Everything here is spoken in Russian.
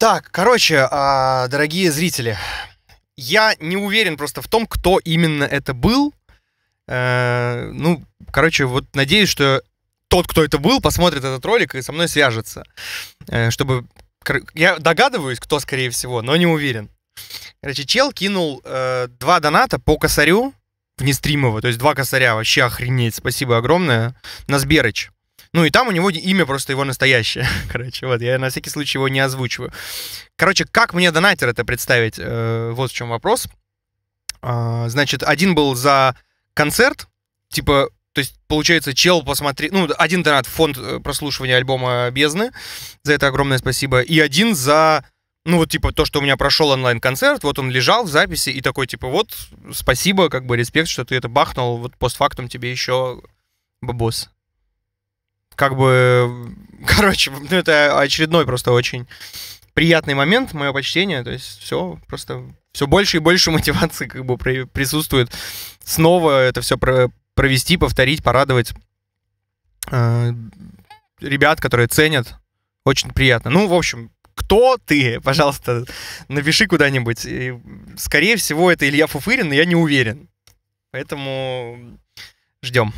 Так, короче, а, дорогие зрители, я не уверен просто в том, кто именно это был. Э, ну, короче, вот надеюсь, что тот, кто это был, посмотрит этот ролик и со мной свяжется, э, чтобы... Я догадываюсь, кто, скорее всего, но не уверен. Короче, чел кинул э, два доната по косарю в внестримого, то есть два косаря, вообще охренеть, спасибо огромное, на Сберыч. Ну и там у него имя просто его настоящее. Короче, вот, я на всякий случай его не озвучиваю. Короче, как мне донатер это представить? Э, вот в чем вопрос. А, значит, один был за концерт, типа, то есть, получается, чел посмотри... Ну, один донат в фонд э, прослушивания альбома «Бездны». За это огромное спасибо. И один за... Ну, вот, типа, то, что у меня прошел онлайн-концерт, вот он лежал в записи, и такой, типа, вот, спасибо, как бы, респект, что ты это бахнул, вот постфактум тебе еще бабос как бы, короче, ну, это очередной просто очень приятный момент, мое почтение, то есть все, просто все больше и больше мотивации как бы присутствует снова это все провести, повторить, порадовать э, ребят, которые ценят, очень приятно. Ну, в общем, кто ты, пожалуйста, напиши куда-нибудь. И, скорее всего, это Илья Фуфырин, но я не уверен. Поэтому ждем.